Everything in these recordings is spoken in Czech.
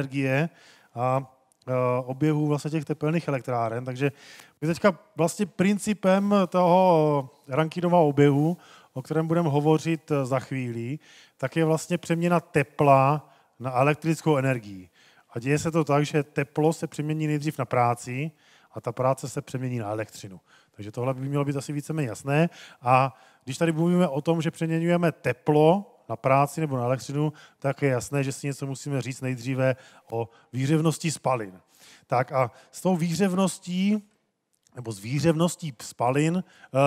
energie a oběhu vlastně těch tepelných elektráren. Takže my teďka vlastně principem toho Rankinova oběhu, o kterém budeme hovořit eh, za chvíli, tak je vlastně přeměna tepla na elektrickou energii. A děje se to tak, že teplo se přemění nejdřív na práci a ta práce se přemění na elektřinu. Takže tohle by mělo být asi víceméně jasné. A když tady mluvíme o tom, že přeměňujeme teplo na práci nebo na elektřinu, tak je jasné, že si něco musíme říct nejdříve o výřevnosti spalin. Tak a s tou výřevností nebo s výřevností spalin,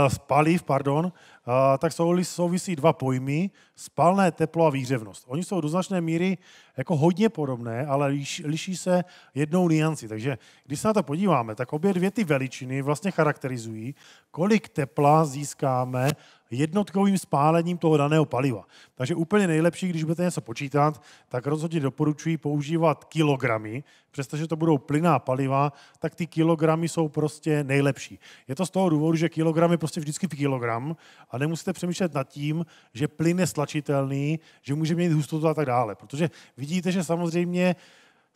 spaliv, eh, pardon, eh, tak souvisí dva pojmy, spalné teplo a výřevnost. Oni jsou do značné míry jako hodně podobné, ale liší se jednou nianci. Takže když se na to podíváme, tak obě dvě ty veličiny vlastně charakterizují, kolik tepla získáme jednotkovým spálením toho daného paliva. Takže úplně nejlepší, když budete něco počítat, tak rozhodně doporučuji používat kilogramy, přestože to budou plyná paliva, tak ty kilogramy jsou prostě nejlepší. Je to z toho důvodu, že kilogram je prostě vždycky kilogram a nemusíte přemýšlet nad tím, že plyn je stlačitelný, že může mít hustotu a tak dále. Protože vidíte, že samozřejmě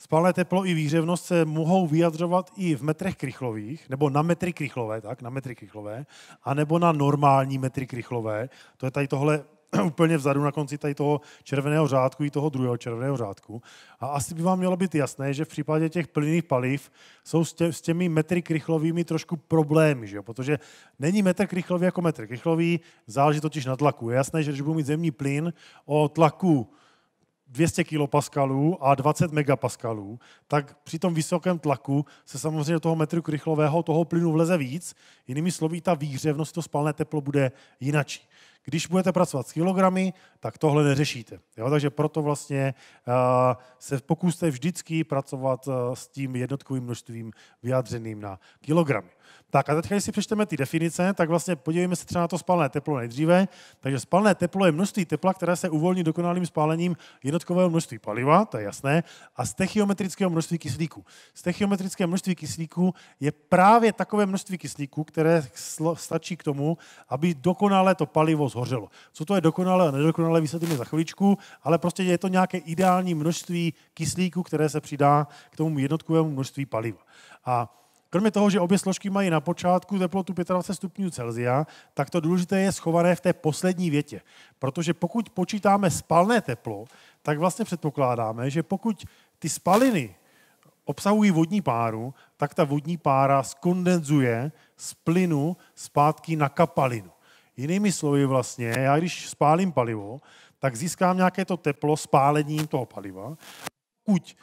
Spalné teplo i výřevnost se mohou vyjadřovat i v metrech krychlových, nebo na metry krychlové, tak, na metry krychlové, anebo na normální metry krychlové. To je tady tohle úplně vzadu na konci tady toho červeného řádku i toho druhého červeného řádku. A asi by vám mělo být jasné, že v případě těch plynných paliv jsou s těmi metry krychlovými trošku problémy, že jo? protože není metr krychlový jako metr krychlový, záleží totiž na tlaku. Je jasné, že když budu mít zemní plyn o tlaku 200 kilopaskalů a 20 megapaskalů, tak při tom vysokém tlaku se samozřejmě do toho metru krychlového toho plynu vleze víc, jinými slovy ta výhřevnost, to spalné teplo bude jinačí. Když budete pracovat s kilogramy, tak tohle neřešíte. Jo? Takže proto vlastně uh, se pokuste vždycky pracovat uh, s tím jednotkovým množstvím vyjádřeným na kilogramy. Tak a teď, když si přečteme ty definice, tak vlastně podívejme se třeba na to spalné teplo nejdříve. Takže spalné teplo je množství tepla, které se uvolní dokonalým spálením jednotkového množství paliva, to je jasné, a stechiometrického množství kyslíku. Stechiometrické množství kyslíku je právě takové množství kyslíku, které stačí k tomu, aby dokonale to palivo zhořelo. Co to je dokonale a nedokonale, vysvětlíme za chviličku, ale prostě je to nějaké ideální množství kyslíku, které se přidá k tomu jednotkovému množství paliva. A Kromě toho, že obě složky mají na počátku teplotu 25 stupňů Celsia, tak to důležité je schované v té poslední větě. Protože pokud počítáme spalné teplo, tak vlastně předpokládáme, že pokud ty spaliny obsahují vodní páru, tak ta vodní pára skondenzuje z plynu zpátky na kapalinu. Jinými slovy vlastně, já když spálím palivo, tak získám nějaké to teplo spálením toho paliva. Pokud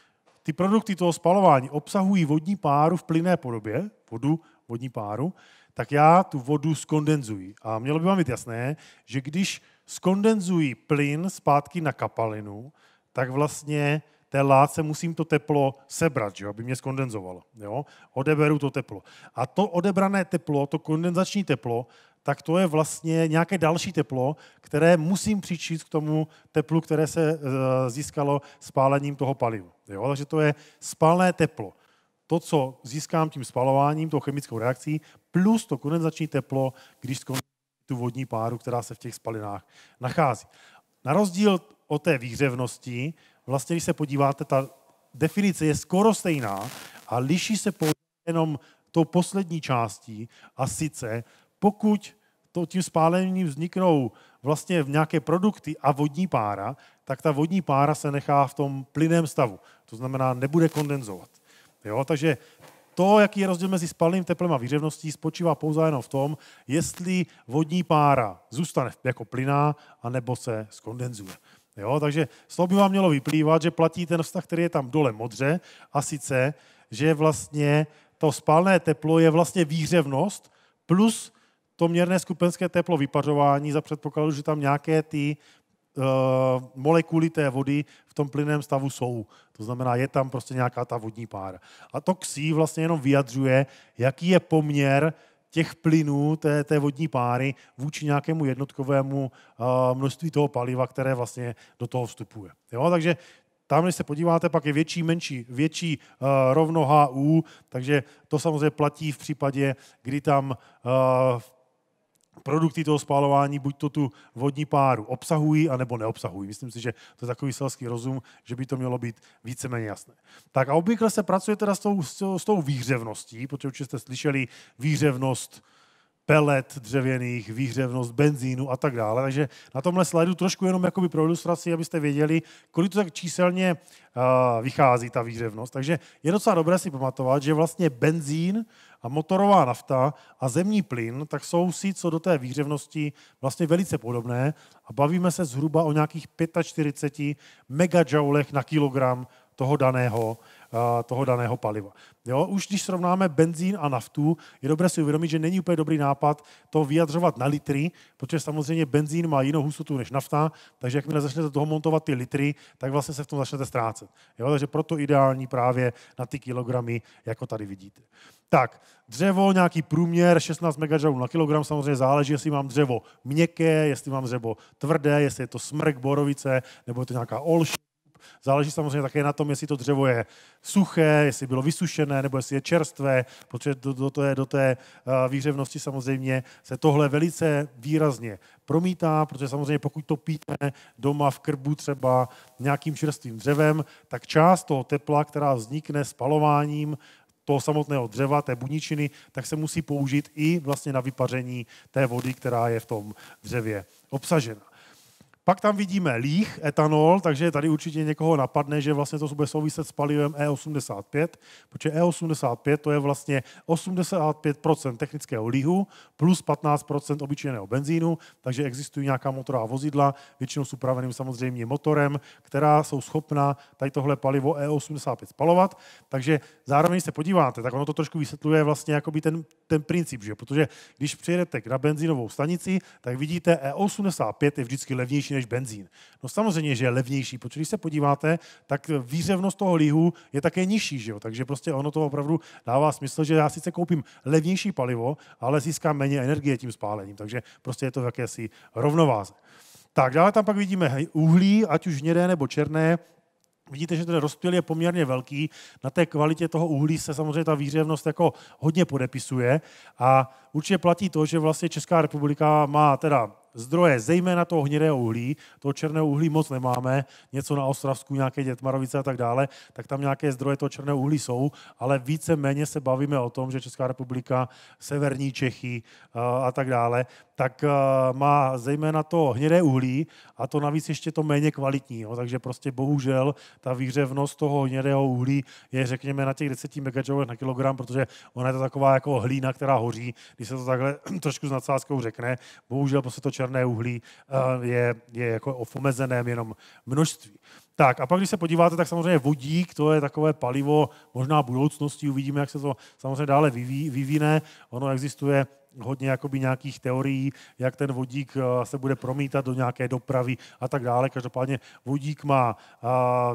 ty produkty toho spalování obsahují vodní páru v plynné podobě, vodu, vodní páru, tak já tu vodu skondenzuji. A mělo by vám být jasné, že když skondenzuji plyn zpátky na kapalinu, tak vlastně té látce musím to teplo sebrat, že, aby mě skondenzovalo. Jo? Odeberu to teplo. A to odebrané teplo, to kondenzační teplo, tak to je vlastně nějaké další teplo, které musím přičíst k tomu teplu, které se eh, získalo spálením toho palivu. Jo? Takže to je spalné teplo. To, co získám tím spalováním, tou chemickou reakcí, plus to kondenzační teplo, když skončí tu vodní páru, která se v těch spalinách nachází. Na rozdíl od té výhřevnosti, vlastně když se podíváte, ta definice je skoro stejná a liší se pouze jenom tou poslední částí a sice pokud to tím spálením vzniknou vlastně v nějaké produkty a vodní pára, tak ta vodní pára se nechá v tom plynném stavu. To znamená, nebude kondenzovat. Jo, takže to, jaký je rozdíl mezi spalným teplem a výřevností, spočívá pouze jenom v tom, jestli vodní pára zůstane jako plyná, anebo se skondenzuje. Jo, takže z toho by vám mělo vyplývat, že platí ten vztah, který je tam dole modře, a sice, že vlastně to spálné teplo je vlastně výřevnost plus to měrné skupenské teplo vypařování za předpokladu, že tam nějaké ty uh, eh, molekuly té vody v tom plynném stavu jsou. To znamená, je tam prostě nějaká ta vodní pára. A to ksí vlastně jenom vyjadřuje, jaký je poměr těch plynů, té, té vodní páry vůči nějakému jednotkovému uh, množství toho paliva, které vlastně do toho vstupuje. Jo? Takže tam, když se podíváte, pak je větší, menší, větší uh, eh, rovno HU, takže to samozřejmě platí v případě, kdy tam uh, produkty toho spalování, buď to tu vodní páru obsahují, anebo neobsahují. Myslím si, že to je takový selský rozum, že by to mělo být víceméně jasné. Tak a obvykle se pracuje teda s tou, s tou výřevností, protože určitě jste slyšeli výhřevnost pelet dřevěných, výhřevnost benzínu a tak dále. Takže na tomhle slajdu trošku jenom jakoby pro ilustraci, abyste věděli, kolik to tak číselně uh, vychází ta výhřevnost. Takže je docela dobré si pamatovat, že vlastně benzín a motorová nafta a zemní plyn, tak jsou si co do té výhřevnosti vlastně velice podobné a bavíme se zhruba o nějakých 45 megajoulech na kilogram toho daného Eh, toho daného paliva. Jo? Už když srovnáme benzín a naftu, je dobré si uvědomit, že není úplně dobrý nápad to vyjadřovat na litry, protože samozřejmě benzín má jinou hustotu než nafta, takže jakmile začnete toho montovat ty litry, tak vlastně se v tom začnete ztrácet. Jo? Takže proto ideální právě na ty kilogramy, jako tady vidíte. Tak, dřevo, nějaký průměr 16 MJ na kilogram, samozřejmě záleží, jestli mám dřevo měkké, jestli mám dřevo tvrdé, jestli je to smrk, borovice, nebo je to nějaká olšina Záleží samozřejmě také na tom, jestli to dřevo je suché, jestli bylo vysušené, nebo jestli je čerstvé, protože do, do, té, do té eh, výřevnosti samozřejmě se tohle velice výrazně promítá, protože samozřejmě pokud to píte doma v krbu třeba nějakým čerstvým dřevem, tak část toho tepla, která vznikne spalováním, toho samotného dřeva, té buničiny, tak se musí použít i vlastně na vypaření té vody, která je v tom dřevě obsažena. Pak tam vidíme líh, etanol, takže tady určitě někoho napadne, že vlastně to bude souviset s palivem E85, protože E85 to je vlastně 85% technického líhu plus 15% obyčejného benzínu, takže existují nějaká motorová vozidla, většinou s upraveným samozřejmě motorem, která jsou schopna tady tohle palivo E85 spalovat. Takže zároveň se podíváte, tak ono to trošku vysvětluje vlastně jakoby ten, ten princip, že? protože když přijedete na benzínovou stanici, tak vidíte E85 je vždycky levnější levnější než benzín. No samozřejmě, že je levnější, protože když se podíváte, tak výřevnost toho lihu je také nižší, že jo? takže prostě ono to opravdu dává smysl, že já sice koupím levnější palivo, ale získám méně energie tím spálením, takže prostě je to v jakési rovnováze. Tak dále tam pak vidíme uhlí, ať už hnědé nebo černé, Vidíte, že ten rozptyl je poměrně velký. Na té kvalitě toho uhlí se samozřejmě ta výřevnost jako hodně podepisuje a určitě platí to, že vlastně Česká republika má teda zdroje, zejména toho hnědého uhlí, toho černého uhlí moc nemáme, něco na Ostravsku, nějaké Dětmarovice a tak dále, tak tam nějaké zdroje toho černého uhlí jsou, ale více méně se bavíme o tom, že Česká republika, severní Čechy a tak dále, tak má zejména to hnědé uhlí a to navíc ještě to méně kvalitní. Jo. Takže prostě bohužel ta výřevnost toho hnědého uhlí je řekněme na těch 10 MJ na kilogram, protože ona je to taková jako hlína, která hoří, když se to takhle trošku s nadsázkou řekne. Bohužel prostě to černé uhlí eh, je, je jako v omezeném jenom množství. Tak a pak, když se podíváte, tak samozřejmě vodík, to je takové palivo možná budoucnosti, uvidíme, jak se to samozřejmě dále vyví, Ono existuje hodně jakoby nějakých teorií, jak ten vodík eh, se bude promítat do nějaké dopravy a tak dále. Každopádně vodík má eh,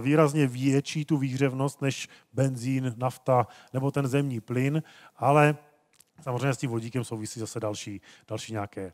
výrazně větší tu výhřevnost než benzín, nafta nebo ten zemní plyn, ale samozřejmě s tím vodíkem souvisí zase další, další nějaké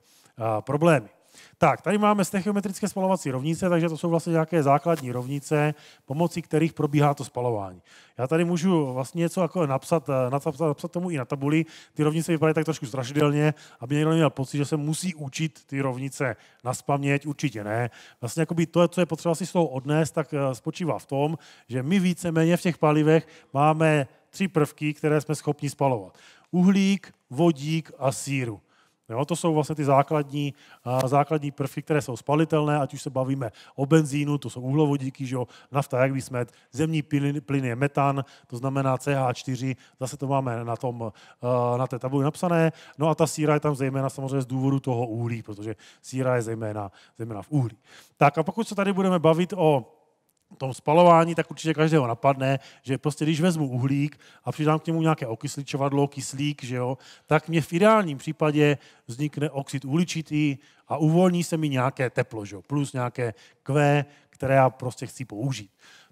problémy. Tak, tady máme stechiometrické spalovací rovnice, takže to jsou vlastně nějaké základní rovnice, pomocí kterých probíhá to spalování. Já tady můžu vlastně něco jako napsat, eh, napsat, napsat tomu i na tabuli. Ty rovnice vypadají tak trošku strašidelně, aby někdo měl pocit, že se musí učit ty rovnice na spaměť, určitě ne. Vlastně jakoby to, co je potřeba si z toho odnést, tak eh, spočívá v tom, že my víceméně v těch palivech máme tři prvky, které jsme schopni spalovat. Uhlík, vodík a síru. Jo, to jsou vlastně ty základní, eh, základní prvky, které jsou spalitelné, ať už se bavíme o benzínu, to jsou uhlovodíky, že jo, nafta, jak jsme, zemní plyn, plyn je metan, to znamená CH4, zase to máme na, tom, eh, na té tabuli napsané, no a ta síra je tam zejména samozřejmě z důvodu toho uhlí, protože síra je zejména, zejména v uhlí. Tak a pokud se tady budeme bavit o tom spalování, tak určitě každého napadne, že prostě když vezmu uhlík a přidám k němu nějaké okysličovadlo, kyslík, že jo, tak mě v ideálním případě vznikne oxid uhličitý a uvolní se mi nějaké teplo, že jo, plus nějaké Q, které já prostě chci použít.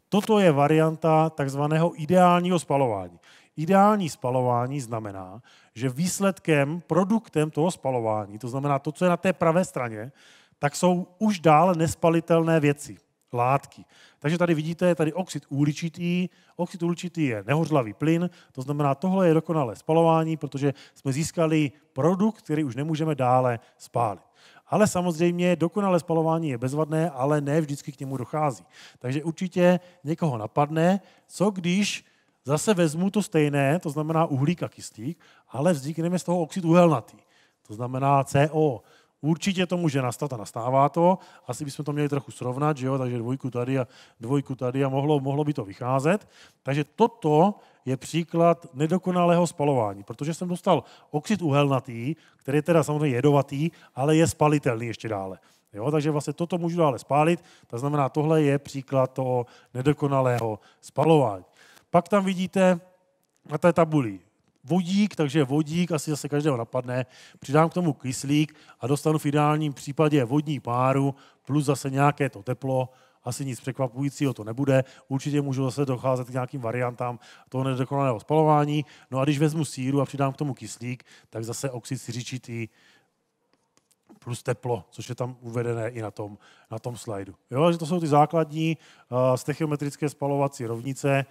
Toto je varianta takzvaného ideálního spalování. Ideální spalování znamená, že výsledkem, produktem toho spalování, to znamená to, co je na té pravé straně, tak jsou už dál nespalitelné věci látky. Takže tady vidíte, je tady oxid uhličitý. Oxid uhličitý je nehořlavý plyn, to znamená, tohle je dokonalé spalování, protože jsme získali produkt, který už nemůžeme dále spálit. Ale samozřejmě dokonalé spalování je bezvadné, ale ne vždycky k němu dochází. Takže určitě někoho napadne, co když zase vezmu to stejné, to znamená uhlík a kyslík, ale vznikne z toho oxid uhelnatý, to znamená CO. Určitě to může nastat a nastává to. Asi bychom to měli trochu srovnat, že jo? takže dvojku tady a dvojku tady a mohlo, mohlo by to vycházet. Takže toto je příklad nedokonalého spalování, protože jsem dostal oxid uhelnatý, který je teda samozřejmě jedovatý, ale je spalitelný ještě dále. Jo, takže vlastně toto můžu dále spálit, to znamená, tohle je příklad toho nedokonalého spalování. Pak tam vidíte na té tabuli vodík, takže vodík asi zase každého napadne, přidám k tomu kyslík a dostanu v ideálním případě vodní páru plus zase nějaké to teplo, asi nic překvapujícího to nebude. Určitě můžu zase docházet k nějakým variantám toho nedokonalého spalování. No a když vezmu síru a přidám k tomu kyslík, tak zase oxid siřičitý plus teplo, což je tam uvedené i na tom, na tom slajdu. Jo, že to jsou ty základní uh, spalovací rovnice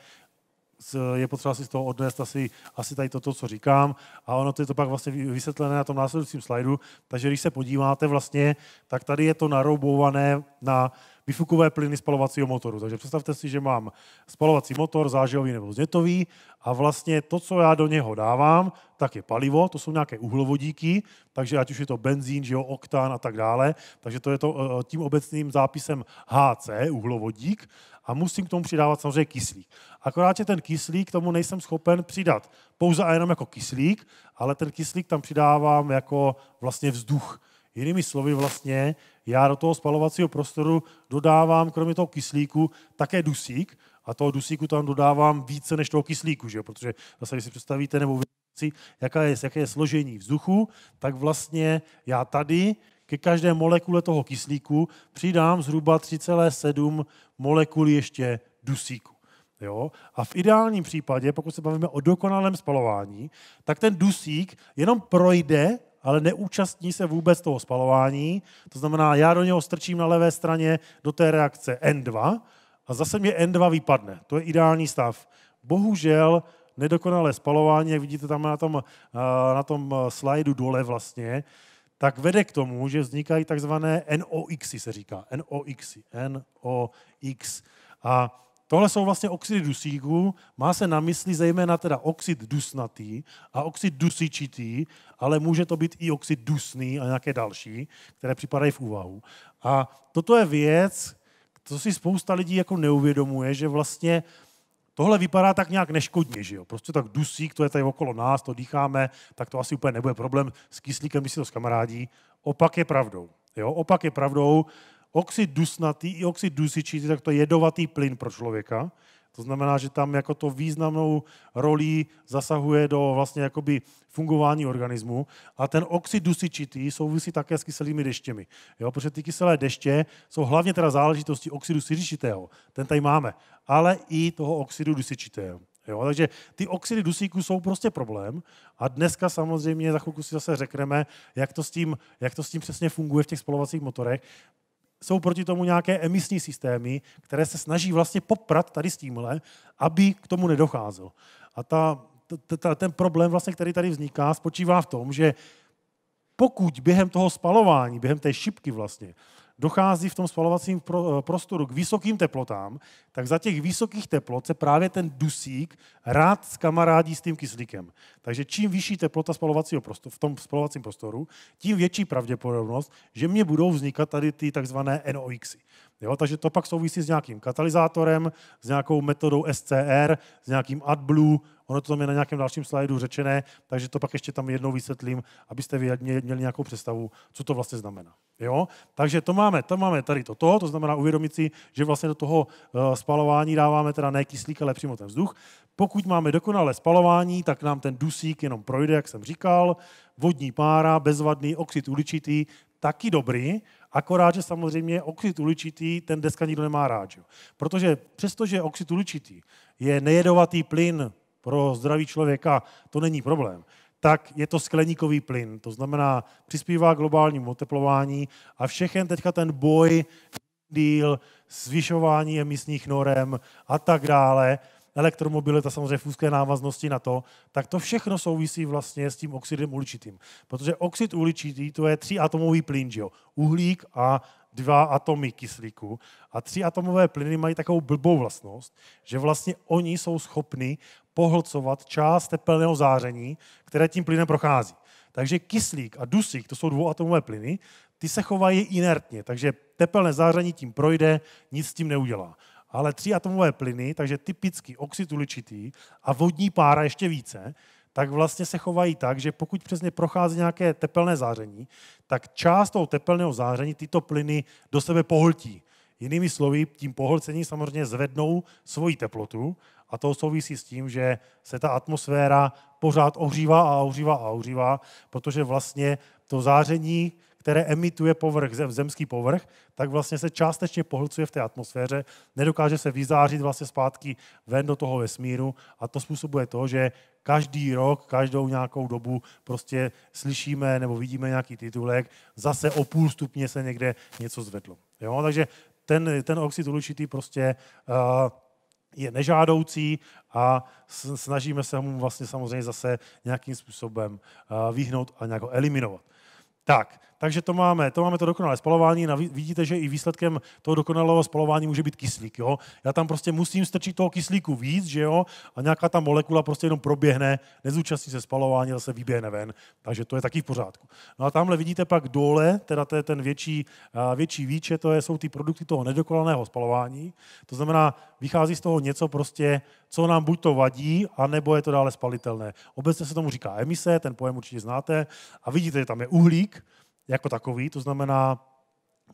je potřeba si z toho odnést asi, asi tady toto, co říkám. A ono to je to pak vlastně vysvětlené na tom následujícím slajdu. Takže když se podíváte vlastně, tak tady je to naroubované na vyfukové plyny spalovacího motoru. Takže představte si, že mám spalovací motor, zážehový nebo znětový a vlastně to, co já do něho dávám, tak je palivo, to jsou nějaké uhlovodíky, takže ať už je to benzín, že jo, oktán a tak dále, takže to je to eh, tím obecným zápisem HC, uhlovodík, a musím k tomu přidávat samozřejmě kyslík. Akorát, že ten kyslík tomu nejsem schopen přidat pouze a jenom jako kyslík, ale ten kyslík tam přidávám jako vlastně vzduch. Jinými slovy vlastně, já do toho spalovacího prostoru dodávám kromě toho kyslíku také dusík a toho dusíku tam dodávám více než toho kyslíku, že jo? protože zase, když si představíte nebo si, je, jaké je složení vzduchu, tak vlastně já tady ke každé molekule toho kyslíku přidám zhruba 3,7 molekuly ještě dusíku. Jo? A v ideálním případě, pokud se bavíme o dokonalém spalování, tak ten dusík jenom projde ale neúčastní se vůbec toho spalování. To znamená, já do něho strčím na levé straně do té reakce N2 a zase mě N2 vypadne. To je ideální stav. Bohužel nedokonalé spalování, jak vidíte tam na tom, eh, na tom eh, slajdu dole vlastně, tak vede k tomu, že vznikají takzvané NOXy, se říká. NOXy. NOX. A tohle jsou vlastně oxidy dusíku. Má se na mysli zejména teda oxid dusnatý a oxid dusičitý, ale může to být i oxid dusný a nějaké další, které připadají v úvahu. A toto je věc, co si spousta lidí jako neuvědomuje, že vlastně Tohle vypadá tak nějak neškodně, že jo? Prostě tak dusík, to je tady okolo nás, to dýcháme, tak to asi úplně nebude problém. S kyslíkem by si to s kamarádí. Opak je pravdou. Jo? Opak je pravdou. Oxid dusnatý i oxid dusičitý, tak to je jedovatý plyn pro člověka. To znamená, že tam jako to významnou roli zasahuje do vlastně jakoby fungování organismu. A ten oxid dusičitý souvisí také s kyselými deštěmi. Jo, protože ty kyselé deště jsou hlavně teda záležitosti oxidu siřičitého. Ten tady máme. Ale i toho oxidu dusičitého. Jo, takže ty oxidy dusíku jsou prostě problém a dneska samozřejmě, za chvilku si zase řekneme, jak to s tím, jak to s tím přesně funguje v těch spalovacích motorech jsou proti tomu nějaké emisní systémy, které se snaží vlastně poprat tady s tímhle, aby k tomu nedocházelo. A ta, ta, ten problém, vlastně, který tady vzniká, spočívá v tom, že pokud během toho spalování, během té šipky vlastně, dochází v tom spalovacím eh, prostoru k vysokým teplotám, tak za těch vysokých teplot se právě ten dusík rád skamarádí s tím kyslíkem. Takže čím vyšší teplota spalovacího prostoru, v tom spalovacím prostoru, tím větší pravděpodobnost, že mě budou vznikat tady ty takzvané NOXy. Jo, takže to pak souvisí s nějakým katalyzátorem, s nějakou metodou SCR, s nějakým AdBlue, ono to tam je na nějakém dalším slajdu řečené, takže to pak ještě tam jednou vysvětlím, abyste měli nějakou představu, co to vlastně znamená. Jo? Takže to máme, to máme tady toto, to znamená uvědomit si, že vlastně do toho eh, spalování dáváme teda ne kyslík, ale přímo ten vzduch. Pokud máme dokonalé spalování, tak nám ten dusík jenom projde, jak jsem říkal, vodní pára, bezvadný, oxid uličitý, taky dobrý, Akorát, že samozřejmě oxid uličitý, ten dneska nikdo nemá rád. Že? Protože přestože oxid uličitý je nejedovatý plyn pro zdraví člověka, to není problém, tak je to skleníkový plyn. To znamená, přispívá globálnímu oteplování a všechen teďka ten boj, díl, zvyšování emisních norem a tak dále, elektromobilita samozřejmě v úzké návaznosti na to, tak to všechno souvisí vlastně s tím oxidem uhličitým. Protože oxid uhličitý to je tříatomový plyn, že jo? uhlík a dva atomy kyslíku. A tři atomové plyny mají takovou blbou vlastnost, že vlastně oni jsou schopni pohlcovat část tepelného záření, které tím plynem prochází. Takže kyslík a dusík, to jsou dvouatomové plyny, ty se chovají inertně, takže tepelné záření tím projde, nic s tím neudělá ale tři atomové plyny, takže typicky oxid uličitý a vodní pára ještě více, tak vlastně se chovají tak, že pokud přesně prochází nějaké tepelné záření, tak část toho tepelného záření tyto plyny do sebe pohltí. Jinými slovy, tím pohlcením samozřejmě zvednou svoji teplotu a to souvisí s tím, že se ta atmosféra pořád ohřívá a ohřívá a ohřívá, protože vlastně to záření které emituje povrch, zem, zemský povrch, tak vlastně se částečně pohlcuje v té atmosféře, nedokáže se vyzářit vlastně zpátky ven do toho vesmíru a to způsobuje to, že každý rok, každou nějakou dobu prostě slyšíme nebo vidíme nějaký titulek, zase o půl stupně se někde něco zvedlo. Jo? Takže ten, ten oxid uličitý prostě uh, je nežádoucí a snažíme se mu vlastně samozřejmě zase nějakým způsobem eh, vyhnout a nějak ho eliminovat. Tak, takže to máme, to máme to dokonalé spalování. Vidíte, že i výsledkem toho dokonalého spalování může být kyslík. Jo? Já tam prostě musím strčit toho kyslíku víc, že jo? A nějaká ta molekula prostě jenom proběhne, nezúčastní se spalování, zase vyběhne ven. Takže to je taky v pořádku. No a tamhle vidíte pak dole, teda to je ten větší, větší výče, to je, jsou ty produkty toho nedokonalého spalování. To znamená, vychází z toho něco prostě, co nám buď to vadí, anebo je to dále spalitelné. Obecně se tomu říká emise, ten pojem určitě znáte. A vidíte, že tam je uhlík, jako takový, to znamená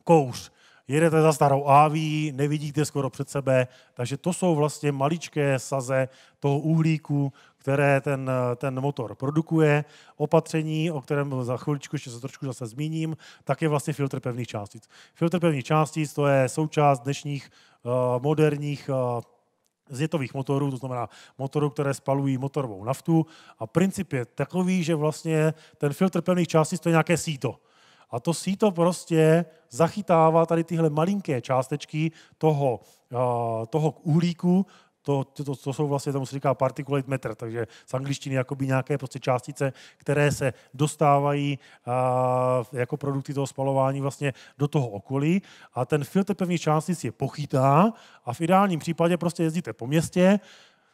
kouř. Jedete za starou áví, nevidíte skoro před sebe, takže to jsou vlastně maličké saze toho uhlíku, které ten, ten motor produkuje. Opatření, o kterém za chviličku ještě se trošku zase zmíním, tak je vlastně filtr pevných částic. Filtr pevných částic to je součást dnešních uh, moderních uh, zjetových motorů, to znamená motorů, které spalují motorovou naftu. A princip je takový, že vlastně ten filtr pevných částic to je nějaké síto. A to síto prostě zachytává tady tyhle malinké částečky toho, eh, toho uhlíku, to, to, to jsou vlastně, tomu se říká particulate meter, takže z angličtiny jakoby nějaké prostě částice, které se dostávají a, eh, jako produkty toho spalování vlastně do toho okolí a ten filtr pevných částic je pochytá a v ideálním případě prostě jezdíte po městě,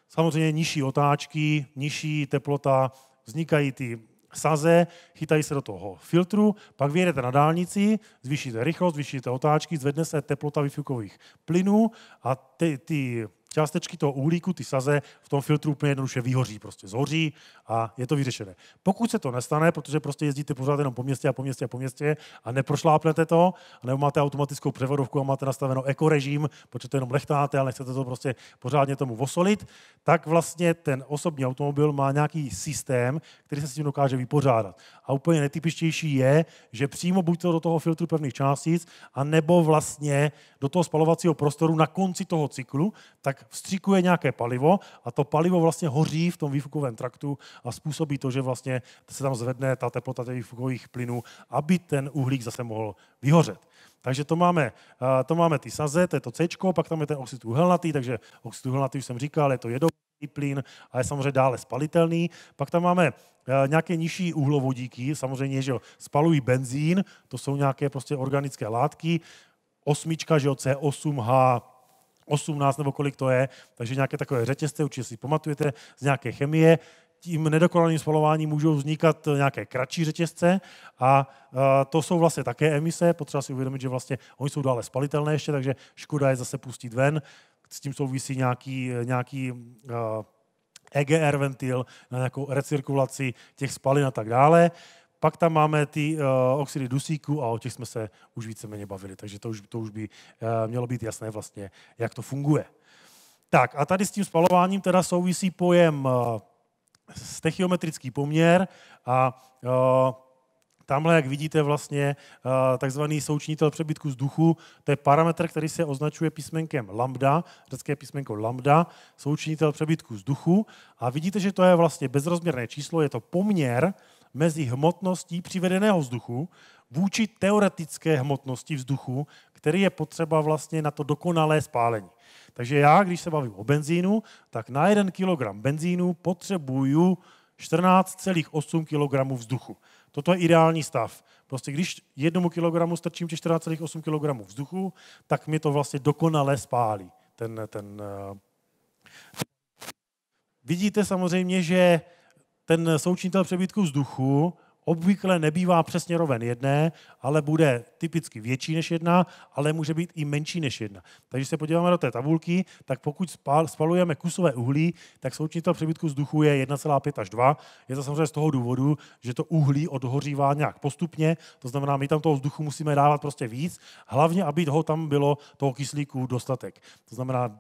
samozřejmě nižší otáčky, nižší teplota, vznikají ty saze, chytají se do toho filtru, pak vyjedete na dálnici, zvýšíte rychlost, zvýšíte otáčky, zvedne se teplota výfukových plynů a ty, ty částečky toho uhlíku, ty saze, v tom filtru úplně jednoduše vyhoří, prostě zhoří a je to vyřešené. Pokud se to nestane, protože prostě jezdíte pořád jenom po městě a po městě a po městě a neprošlápnete to, nebo máte automatickou převodovku a máte nastaveno ekorežim, protože to jenom lechtáte, ale nechcete to prostě pořádně tomu osolit, tak vlastně ten osobní automobil má nějaký systém, který se s tím dokáže vypořádat. A úplně netypičtější je, že přímo buď to do toho filtru pevných částic, a nebo vlastně do toho spalovacího prostoru na konci toho cyklu, tak vstříkuje nějaké palivo a to palivo vlastně hoří v tom výfukovém traktu a způsobí to, že vlastně se tam zvedne ta teplota těch výfukových plynů, aby ten uhlík zase mohl vyhořet. Takže to máme, eh, to máme ty saze, to je to C, pak tam je ten oxid uhelnatý, takže oxid uhelnatý už jsem říkal, je to jedou plyn a je samozřejmě dále spalitelný. Pak tam máme eh, nějaké nižší uhlovodíky, samozřejmě, že jo, spalují benzín, to jsou nějaké prostě organické látky, osmička, že jo, C8H, 18 nebo kolik to je, takže nějaké takové řetězce, určitě si pamatujete z nějaké chemie, tím nedokonalým spalováním můžou vznikat nějaké kratší řetězce a e, to jsou vlastně také emise, potřeba si uvědomit, že vlastně oni jsou dále spalitelné ještě, takže škoda je zase pustit ven, s tím souvisí nějaký, nějaký EGR e ventil na nějakou recirkulaci těch spalin a tak dále. Pak tam máme ty uh, oxidy dusíku a o těch jsme se už víceméně bavili, takže to už, to už by uh, mělo být jasné vlastně, jak to funguje. Tak a tady s tím spalováním teda souvisí pojem uh, stechiometrický poměr a uh, Tamhle, jak vidíte, vlastně takzvaný součinitel přebytku vzduchu, to je parametr, který se označuje písmenkem lambda, řecké písmenko lambda, součinitel přebytku vzduchu. A vidíte, že to je vlastně bezrozměrné číslo, je to poměr mezi hmotností přivedeného vzduchu vůči teoretické hmotnosti vzduchu, který je potřeba vlastně na to dokonalé spálení. Takže já, když se bavím o benzínu, tak na 1 kg benzínu potřebuju 14,8 kg vzduchu. Toto je ideální stav. Prostě když jednomu kilogramu strčím 14,8 kg vzduchu, tak mi to vlastně dokonale spálí. Ten, ten, uh... Vidíte samozřejmě, že ten součinitel přebytku vzduchu obvykle nebývá přesně roven jedné, ale bude typicky větší než jedna, ale může být i menší než jedna. Takže se podíváme do té tabulky, tak pokud spalujeme kusové uhlí, tak součinitel přebytku vzduchu je 1,5 až 2. Je to samozřejmě z toho důvodu, že to uhlí odhořívá nějak postupně, to znamená, my tam toho vzduchu musíme dávat prostě víc, hlavně, aby toho tam bylo toho kyslíku dostatek. To znamená,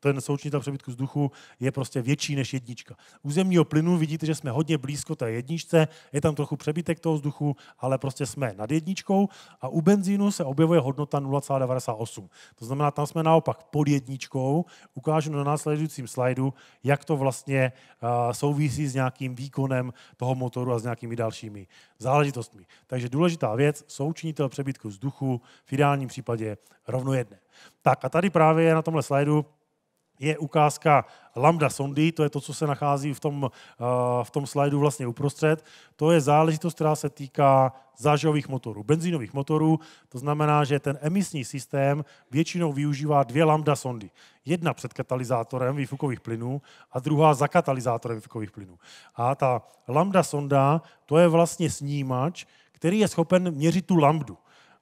ten součinitel přebytku vzduchu je prostě větší než jednička. U zemního plynu vidíte, že jsme hodně blízko té jedničce, je tam trochu přebytek toho vzduchu, ale prostě jsme nad jedničkou a u benzínu se objevuje hodnota 0,98. To znamená, tam jsme naopak pod jedničkou. Ukážu na následujícím slajdu, jak to vlastně eh, souvisí s nějakým výkonem toho motoru a s nějakými dalšími záležitostmi. Takže důležitá věc, součinitel přebytku vzduchu v ideálním případě rovno jedné. Tak a tady právě na tomhle slajdu je ukázka lambda sondy, to je to, co se nachází v tom, eh, v tom slajdu vlastně uprostřed. To je záležitost, která se týká zážových motorů, benzínových motorů. To znamená, že ten emisní systém většinou využívá dvě lambda sondy. Jedna před katalyzátorem výfukových plynů a druhá za katalyzátorem výfukových plynů. A ta lambda sonda, to je vlastně snímač, který je schopen měřit tu lambdu.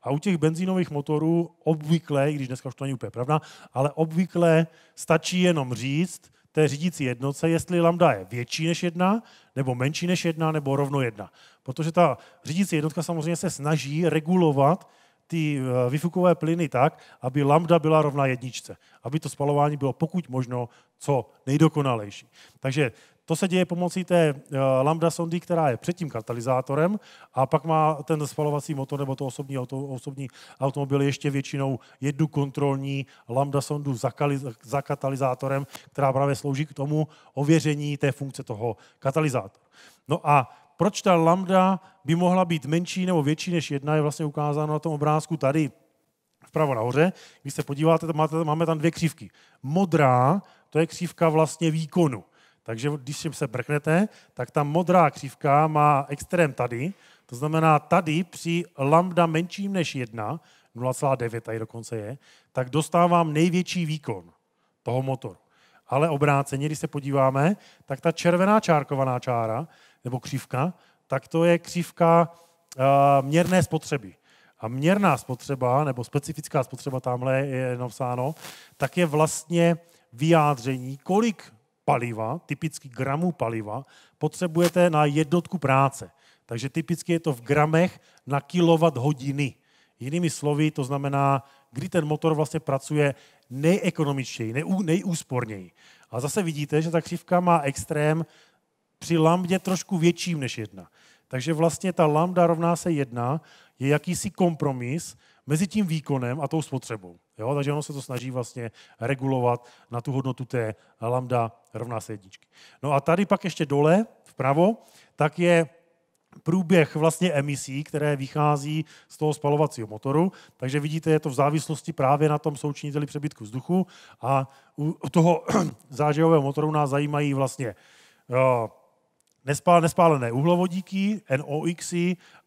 A u těch benzínových motorů obvykle, i když dneska už to není úplně pravda, ale obvykle stačí jenom říct té řídící jednotce, jestli lambda je větší než jedna, nebo menší než jedna, nebo rovno jedna. Protože ta řídící jednotka samozřejmě se snaží regulovat ty eh, vyfukové plyny tak, aby lambda byla rovna jedničce, aby to spalování bylo pokud možno co nejdokonalejší. Takže to se děje pomocí té eh, lambda sondy, která je před tím katalyzátorem a pak má ten spalovací motor nebo to osobní, auto, osobní automobil ještě většinou jednu kontrolní lambda sondu za, za katalyzátorem, která právě slouží k tomu ověření té funkce toho katalyzátoru. No a proč ta lambda by mohla být menší nebo větší než jedna, je vlastně ukázáno na tom obrázku tady vpravo nahoře. Když se podíváte, máte, máme tam dvě křivky. Modrá, to je křivka vlastně výkonu. Takže když se brknete, tak ta modrá křivka má extrém tady, to znamená tady při lambda menším než 1, 0,9 tady dokonce je, tak dostávám největší výkon toho motoru. Ale obráceně, když se podíváme, tak ta červená čárkovaná čára, nebo křivka, tak to je křivka uh, měrné spotřeby. A měrná spotřeba, nebo specifická spotřeba, tamhle je napsáno, tak je vlastně vyjádření, kolik paliva, typicky gramů paliva, potřebujete na jednotku práce. Takže typicky je to v gramech na kilovat hodiny. Jinými slovy, to znamená, kdy ten motor vlastně pracuje nejekonomičtěji, nejú, nejúsporněji. A zase vidíte, že ta křivka má extrém při lambdě trošku větším než jedna. Takže vlastně ta lambda rovná se jedna je jakýsi kompromis mezi tím výkonem a tou spotřebou. Jo, takže ono se to snaží vlastně regulovat na tu hodnotu té lambda rovná se jedničky. No a tady pak ještě dole, vpravo, tak je průběh vlastně emisí, které vychází z toho spalovacího motoru. Takže vidíte, je to v závislosti právě na tom součiniteli přebytku vzduchu a u toho zážehového motoru nás zajímají vlastně jo, eh, nespál, nespálené uhlovodíky, NOx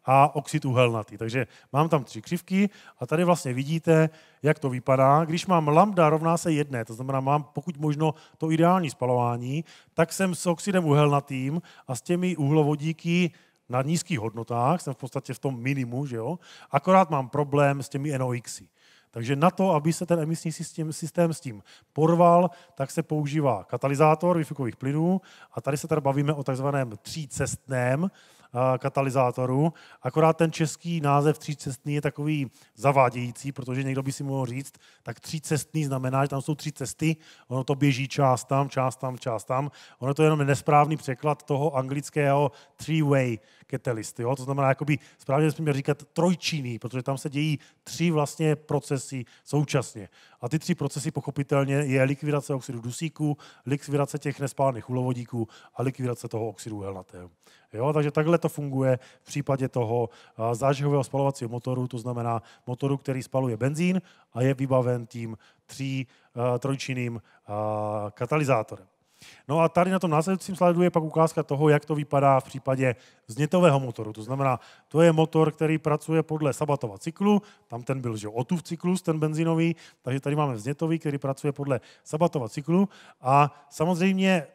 a oxid uhelnatý. Takže mám tam tři křivky a tady vlastně vidíte, jak to vypadá. Když mám lambda rovná se jedné, to znamená, mám pokud možno to ideální spalování, tak jsem s oxidem uhelnatým a s těmi uhlovodíky na nízkých hodnotách, jsem v podstatě v tom minimu, že jo? akorát mám problém s těmi NOXy. Takže na to, aby se ten emisní systém, systém s tím porval, tak se používá katalyzátor výfukových plynů a tady se tady bavíme o takzvaném třícestném eh, katalyzátoru, akorát ten český název třícestný je takový zavádějící, protože někdo by si mohl říct, tak třícestný znamená, že tam jsou tři cesty, ono to běží část tam, část tam, část tam. Ono to je jenom nesprávný překlad toho anglického three-way ketelist. Jo? To znamená, jakoby, správně bychom říkat trojčinný, protože tam se dějí tři vlastně procesy současně. A ty tři procesy pochopitelně je likvidace oxidu dusíku, likvidace těch nespálných ulovodíků a likvidace toho oxidu uhelnatého. Jo, takže takhle to funguje v případě toho eh, zážihového spalovacího motoru, to znamená motoru, který spaluje benzín a je vybaven tím tří eh, trojčinným eh, katalyzátorem. No a tady na tom následujícím slajdu je pak ukázka toho, jak to vypadá v případě znětového motoru. To znamená, to je motor, který pracuje podle Sabatova cyklu, tam ten byl že Otův cyklus, ten benzínový, takže tady máme vznětový, který pracuje podle Sabatova cyklu a samozřejmě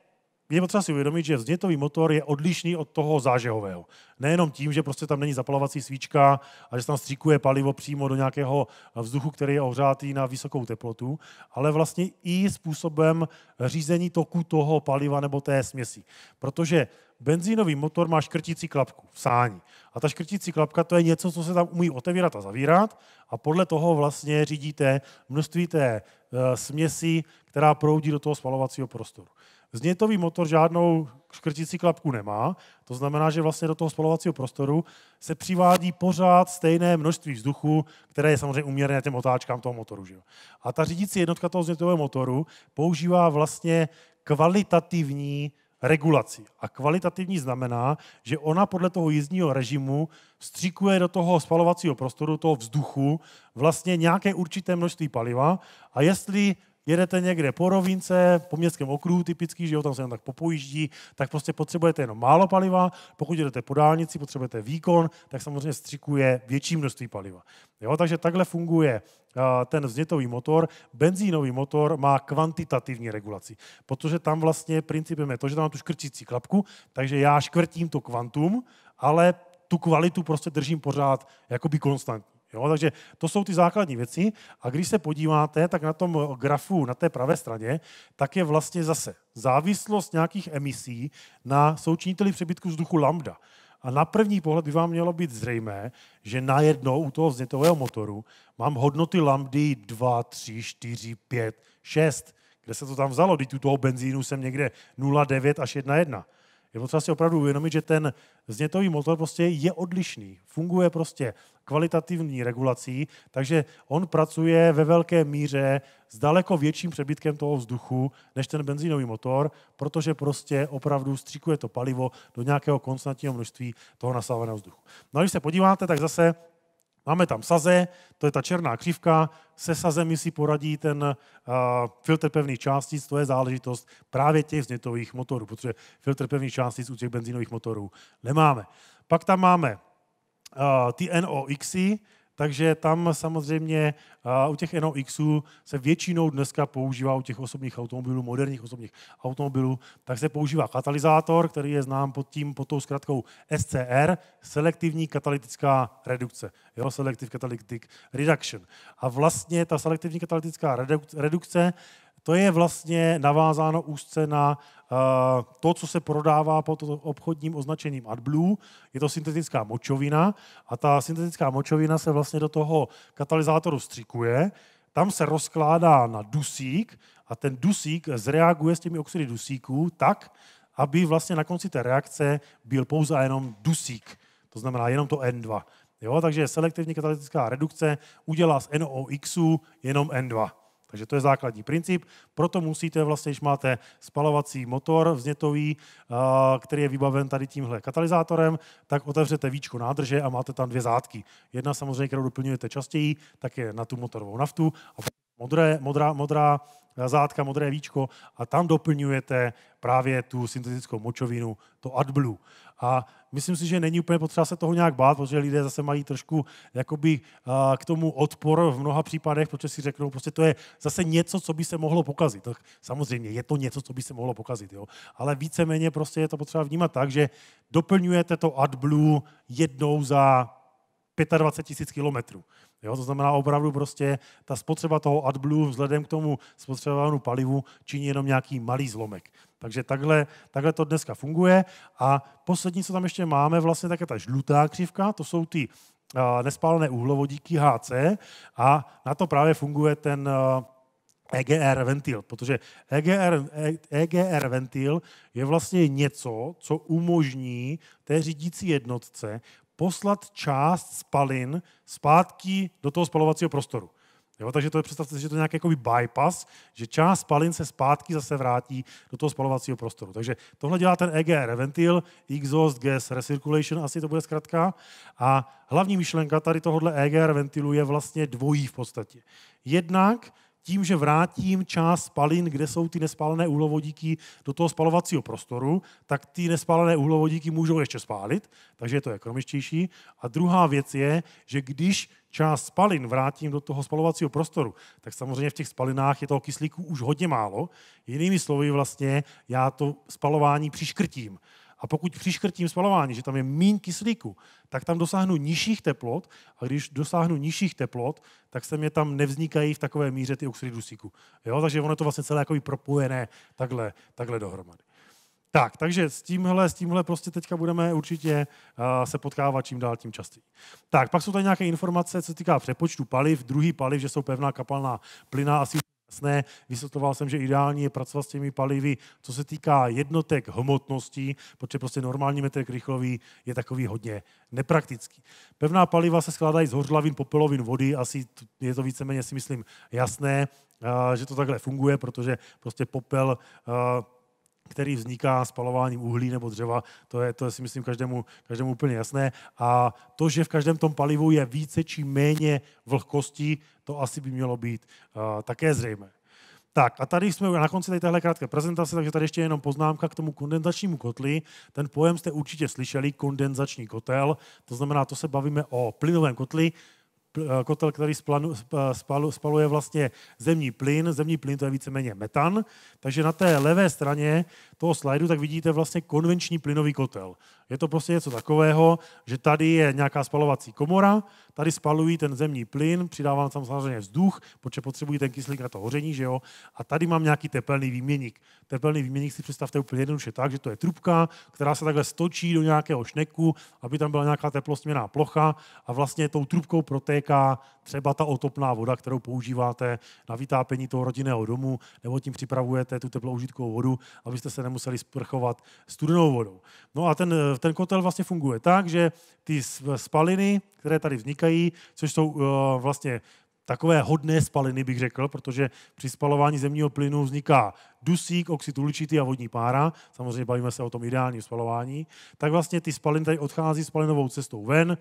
je potřeba si uvědomit, že vznětový motor je odlišný od toho zážehového. Nejenom tím, že prostě tam není zapalovací svíčka a že se tam stříkuje palivo přímo do nějakého vzduchu, který je ohřátý na vysokou teplotu, ale vlastně i způsobem řízení toku toho paliva nebo té směsi. Protože benzínový motor má škrtící klapku v sání. A ta škrtící klapka to je něco, co se tam umí otevírat a zavírat a podle toho vlastně řídíte množství té eh, směsi, která proudí do toho spalovacího prostoru. Vznětový motor žádnou škrticí klapku nemá, to znamená, že vlastně do toho spalovacího prostoru se přivádí pořád stejné množství vzduchu, které je samozřejmě uměrné těm otáčkám toho motoru. Že? A ta řídící jednotka toho vznětového motoru používá vlastně kvalitativní regulaci. A kvalitativní znamená, že ona podle toho jízdního režimu vstřikuje do toho spalovacího prostoru, toho vzduchu, vlastně nějaké určité množství paliva a jestli jedete někde po rovince, po městském okruhu typický, že jo, tam se jen tak popojíždí, tak prostě potřebujete jenom málo paliva. Pokud jedete po dálnici, potřebujete výkon, tak samozřejmě střikuje větší množství paliva. Jo, takže takhle funguje eh, ten vznětový motor. Benzínový motor má kvantitativní regulaci, protože tam vlastně principem je to, že tam má tu škrtící klapku, takže já škrtím to kvantum, ale tu kvalitu prostě držím pořád jakoby konstantní. Jo? Takže to jsou ty základní věci a když se podíváte, tak na tom grafu na té pravé straně, tak je vlastně zase závislost nějakých emisí na součiniteli přebytku vzduchu lambda. A na první pohled by vám mělo být zřejmé, že najednou u toho vznětového motoru mám hodnoty lambdy 2, 3, 4, 5, 6. Kde se to tam vzalo? Teď u toho benzínu jsem někde 0,9 až 1,1. Je potřeba si opravdu uvědomit, že ten znětový motor prostě je odlišný. Funguje prostě kvalitativní regulací, takže on pracuje ve velké míře s daleko větším přebytkem toho vzduchu než ten benzínový motor, protože prostě opravdu stříkuje to palivo do nějakého konstantního množství toho nasávaného vzduchu. No a když se podíváte, tak zase Máme tam saze, to je ta černá křivka, se sazemi si poradí ten uh, filtr pevných částic, to je záležitost právě těch vznětových motorů, protože filtr pevných částic u těch benzínových motorů nemáme. Pak tam máme uh, ty NOXy, takže tam samozřejmě u těch NOXů se většinou dneska používá u těch osobních automobilů, moderních osobních automobilů, tak se používá katalyzátor, který je znám pod tím, pod tou zkratkou SCR, selektivní katalytická redukce, jo, selective catalytic reduction. A vlastně ta selektivní katalytická redukce to je vlastně navázáno úzce na eh, to, co se prodává pod obchodním označením AdBlue. Je to syntetická močovina a ta syntetická močovina se vlastně do toho katalyzátoru vstřikuje. Tam se rozkládá na dusík a ten dusík zreaguje s těmi oxidy dusíků tak, aby vlastně na konci té reakce byl pouze jenom dusík, to znamená jenom to N2. Jo, takže selektivní katalytická redukce udělá z NOXu jenom N2. Takže to je základní princip. Proto musíte vlastně, když máte spalovací motor vznětový, eh, který je vybaven tady tímhle katalyzátorem, tak otevřete víčko nádrže a máte tam dvě zátky. Jedna samozřejmě, kterou doplňujete častěji, tak je na tu motorovou naftu a modré, modrá, modrá eh, zátka, modré víčko a tam doplňujete právě tu syntetickou močovinu, to AdBlue. A myslím si, že není úplně potřeba se toho nějak bát, protože lidé zase mají trošku jakoby, eh, k tomu odpor v mnoha případech, protože si řeknou, prostě to je zase něco, co by se mohlo pokazit. Tak samozřejmě je to něco, co by se mohlo pokazit, jo. ale víceméně prostě je to potřeba vnímat tak, že doplňujete to AdBlue jednou za 25 tisíc kilometrů. Jo, to znamená opravdu prostě ta spotřeba toho AdBlue vzhledem k tomu spotřebovanému palivu činí jenom nějaký malý zlomek. Takže takhle, takhle to dneska funguje. A poslední, co tam ještě máme, vlastně tak je ta žlutá křivka, to jsou ty eh, nespálené uhlovodíky HC a na to právě funguje ten EGR eh, e ventil, protože EGR, EGR e ventil je vlastně něco, co umožní té řídící jednotce poslat část spalin zpátky do toho spalovacího prostoru. Jo, takže to je, představte si, že to je nějaký bypass, že část spalin se zpátky zase vrátí do toho spalovacího prostoru. Takže tohle dělá ten EGR, ventil, exhaust gas recirculation, asi to bude zkrátka. A hlavní myšlenka tady tohohle EGR ventilu je vlastně dvojí v podstatě. Jednak tím, že vrátím část spalin, kde jsou ty nespálené uhlovodíky do toho spalovacího prostoru, tak ty nespálené uhlovodíky můžou ještě spálit, takže je to ekonomičtější. A druhá věc je, že když část spalin vrátím do toho spalovacího prostoru, tak samozřejmě v těch spalinách je toho kyslíku už hodně málo. Jinými slovy vlastně já to spalování přiškrtím. A pokud přiškrtím spalování, že tam je mín kyslíku, tak tam dosáhnu nižších teplot a když dosáhnu nižších teplot, tak se mě tam nevznikají v takové míře ty oxidy dusíku. Jo? Takže ono je to vlastně celé jako propojené takhle, takhle dohromady. Tak, takže s tímhle, s tímhle prostě teďka budeme určitě uh, se potkávat čím dál tím častěji. Tak, pak jsou tady nějaké informace, co se týká přepočtu paliv, druhý paliv, že jsou pevná kapalná plyna asi jasné. Vysvětloval jsem, že ideální je pracovat s těmi palivy, co se týká jednotek hmotnosti, protože prostě normální metr rychlový je takový hodně nepraktický. Pevná paliva se skládají z hořlavin, popelovin, vody, asi je to víceméně si myslím jasné, že to takhle funguje, protože prostě popel který vzniká spalováním uhlí nebo dřeva, to je, to je si myslím každému, každému úplně jasné. A to, že v každém tom palivu je více či méně vlhkosti, to asi by mělo být uh, také zřejmé. Tak a tady jsme na konci tady téhle krátké prezentace, takže tady ještě jenom poznámka k tomu kondenzačnímu kotli. Ten pojem jste určitě slyšeli, kondenzační kotel, to znamená, to se bavíme o plynovém kotli, Eh, kotel, který splanu, eh, spalu, spaluje vlastně zemní plyn. Zemní plyn to je víceméně metan. Takže na té levé straně toho slajdu tak vidíte vlastně konvenční plynový kotel. Je to prostě něco takového, že tady je nějaká spalovací komora, tady spalují ten zemní plyn, přidávám tam samozřejmě vzduch, protože potřebují ten kyslík na to hoření, že jo? A tady mám nějaký tepelný výměník. Tepelný výměník si představte úplně jednoduše tak, že to je trubka, která se takhle stočí do nějakého šneku, aby tam byla nějaká teplostměná plocha a vlastně tou trubkou protéká třeba ta otopná voda, kterou používáte na vytápění toho rodinného domu, nebo tím připravujete tu teploužitkovou vodu, abyste se nemuseli sprchovat studenou vodou. No a ten eh, ten kotel vlastně funguje tak, že ty spaliny, které tady vznikají, což jsou eh, vlastně takové hodné spaliny, bych řekl, protože při spalování zemního plynu vzniká dusík, oxid uličitý a vodní pára, samozřejmě bavíme se o tom ideálním spalování, tak vlastně ty spaliny tady odchází spalinovou cestou ven,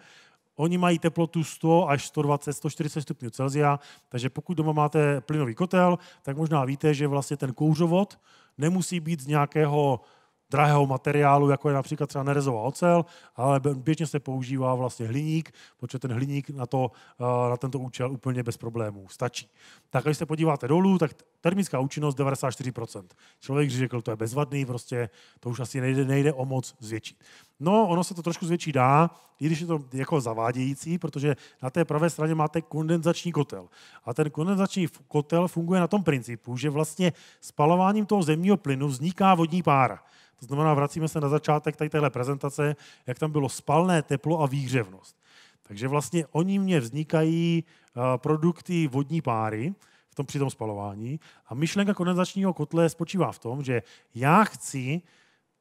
Oni mají teplotu 100 až 120, 140 stupňů Celsia, takže pokud doma máte plynový kotel, tak možná víte, že vlastně ten kouřovod nemusí být z nějakého drahého materiálu, jako je například třeba nerezová ocel, ale běžně se používá vlastně hliník, protože ten hliník na, to, eh, na tento účel úplně bez problémů stačí. Tak když se podíváte dolů, tak termická účinnost 94%. Člověk řekl, to je bezvadný, prostě to už asi nejde, nejde o moc zvětšit. No, ono se to trošku zvětší dá, i když je to jako zavádějící, protože na té pravé straně máte kondenzační kotel. A ten kondenzační kotel funguje na tom principu, že vlastně spalováním toho zemního plynu vzniká vodní pára. To znamená, vracíme se na začátek tady téhle prezentace, jak tam bylo spalné teplo a výhřevnost. Takže vlastně oni mě vznikají eh, produkty vodní páry v tom při tom spalování a myšlenka kondenzačního kotle spočívá v tom, že já chci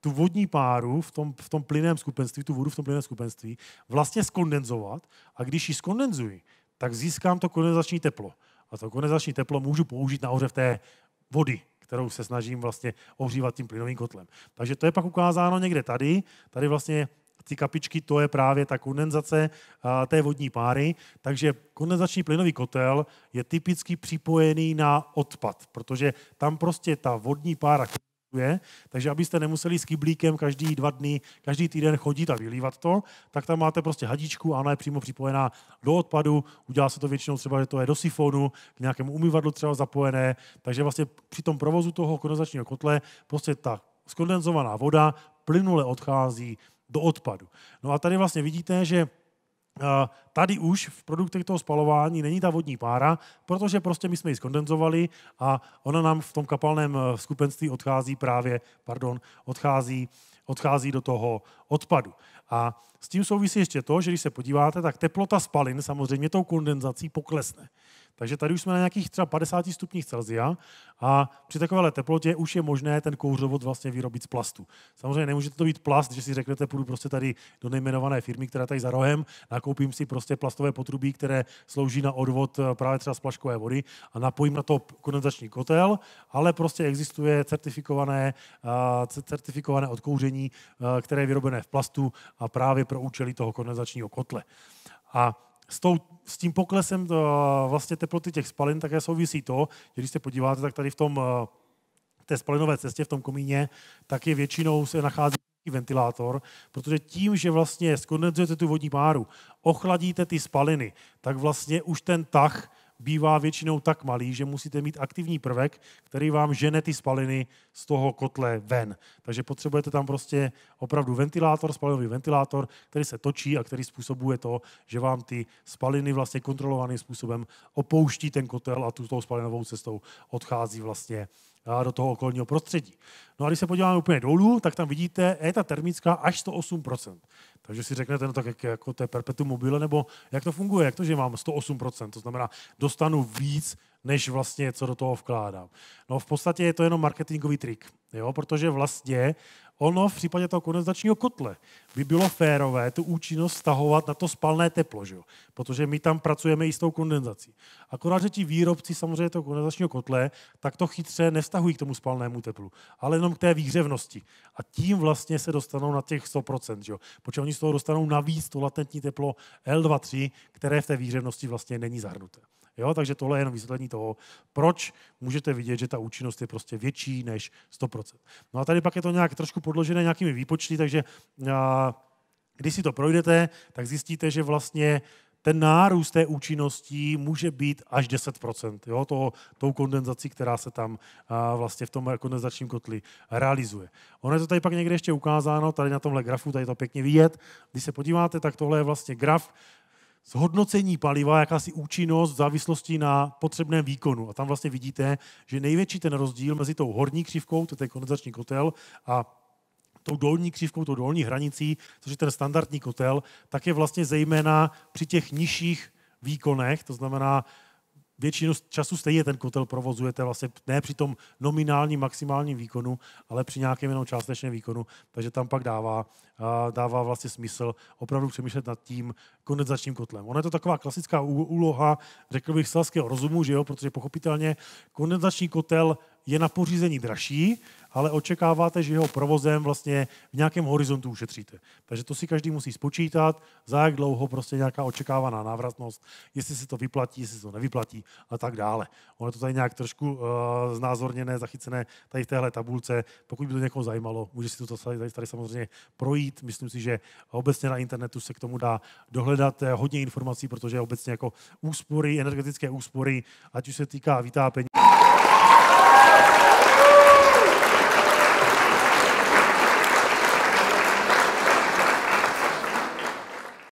tu vodní páru v tom, v tom plynném skupenství, tu vodu v tom plynném skupenství vlastně skondenzovat a když ji skondenzuji, tak získám to kondenzační teplo. A to kondenzační teplo můžu použít nahoře v té vody, kterou se snažím vlastně ohřívat tím plynovým kotlem. Takže to je pak ukázáno někde tady. Tady vlastně ty kapičky, to je právě ta kondenzace té vodní páry. Takže kondenzační plynový kotel je typicky připojený na odpad, protože tam prostě ta vodní pára je, takže abyste nemuseli s kyblíkem každý dva dny, každý týden chodit a vylívat to, tak tam máte prostě hadičku a ona je přímo připojená do odpadu, udělá se to většinou třeba, že to je do sifonu, k nějakému umývadlu třeba zapojené, takže vlastně při tom provozu toho kondenzačního kotle prostě ta skondenzovaná voda plynule odchází do odpadu. No a tady vlastně vidíte, že Eh, tady už v produktech toho spalování není ta vodní pára, protože prostě my jsme ji skondenzovali a ona nám v tom kapalném eh, skupenství odchází právě, pardon, odchází, odchází do toho odpadu. A s tím souvisí ještě to, že když se podíváte, tak teplota spalin samozřejmě tou kondenzací poklesne. Takže tady už jsme na nějakých třeba 50 stupních Celzia a při takovéhle teplotě už je možné ten kouřovod vlastně vyrobit z plastu. Samozřejmě nemůže to být plast, že si řeknete, půjdu prostě tady do nejmenované firmy, která tady za rohem, nakoupím si prostě plastové potrubí, které slouží na odvod eh, právě třeba z plaškové vody a napojím na to kondenzační kotel, ale prostě existuje certifikované, eh, certifikované odkouření, eh, které je vyrobené v plastu a právě pro účely toho kondenzačního kotle. A s, tou, s tím poklesem eh, vlastně teploty těch spalin také souvisí to, že když se podíváte, tak tady v tom eh, té spalinové cestě, v tom komíně, tak je většinou se nachází ventilátor, protože tím, že vlastně skondenzujete tu vodní páru, ochladíte ty spaliny, tak vlastně už ten tah bývá většinou tak malý, že musíte mít aktivní prvek, který vám žene ty spaliny z toho kotle ven. Takže potřebujete tam prostě opravdu ventilátor, spalinový ventilátor, který se točí a který způsobuje to, že vám ty spaliny vlastně kontrolovaným způsobem opouští ten kotel a tu spalinovou cestou odchází vlastně do toho okolního prostředí. No a když se podíváme úplně dolů, tak tam vidíte, je ta termická až 108%. Takže si řeknete, no tak jak, jako to je perpetuum mobile, nebo jak to funguje, jak to, že mám 108%, to znamená dostanu víc, než vlastně co do toho vkládám. No v podstatě je to jenom marketingový trik, jo, protože vlastně Ono v případě toho kondenzačního kotle by bylo férové tu účinnost stahovat na to spalné teplo, že jo? protože my tam pracujeme i s tou kondenzací. Akorát, že ti výrobci samozřejmě toho kondenzačního kotle tak to chytře nestahují k tomu spalnému teplu, ale jenom k té výhřevnosti. A tím vlastně se dostanou na těch 100%, že jo? protože oni z toho dostanou navíc to latentní teplo L23, které v té výhřevnosti vlastně není zahrnuté. Jo, takže tohle je jenom vysvětlení toho, proč můžete vidět, že ta účinnost je prostě větší než 100%. No a tady pak je to nějak trošku podložené nějakými výpočty, takže a, když si to projdete, tak zjistíte, že vlastně ten nárůst té účinnosti může být až 10%, jo, to, tou kondenzací, která se tam a, vlastně v tom kondenzačním kotli realizuje. Ono je to tady pak někde ještě ukázáno, tady na tomhle grafu, tady to pěkně vidět. Když se podíváte, tak tohle je vlastně graf, zhodnocení paliva, jakási účinnost v závislosti na potřebném výkonu. A tam vlastně vidíte, že největší ten rozdíl mezi tou horní křivkou, to je ten kondenzační kotel, a tou dolní křivkou, tou dolní hranicí, což je ten standardní kotel, tak je vlastně zejména při těch nižších výkonech, to znamená většinu času stejně ten kotel provozujete vlastně ne při tom nominálním maximálním výkonu, ale při nějakém jenom částečném výkonu, takže tam pak dává dává vlastně smysl opravdu přemýšlet nad tím kondenzačním kotlem. Ona je to taková klasická úloha, řekl bych, selského rozumu, že jo, protože pochopitelně kondenzační kotel je na pořízení dražší, ale očekáváte, že jeho provozem vlastně v nějakém horizontu ušetříte. Takže to si každý musí spočítat, za jak dlouho prostě nějaká očekávaná návratnost, jestli se to vyplatí, jestli se to nevyplatí a tak dále. Ono je to tady nějak trošku uh, znázorněné, zachycené tady v téhle tabulce. Pokud by to někoho zajímalo, může si to tady, tady samozřejmě projít najít. Myslím si, že obecně na internetu se k tomu dá dohledat hodně informací, protože obecně jako úspory, energetické úspory, ať už se týká vytápení.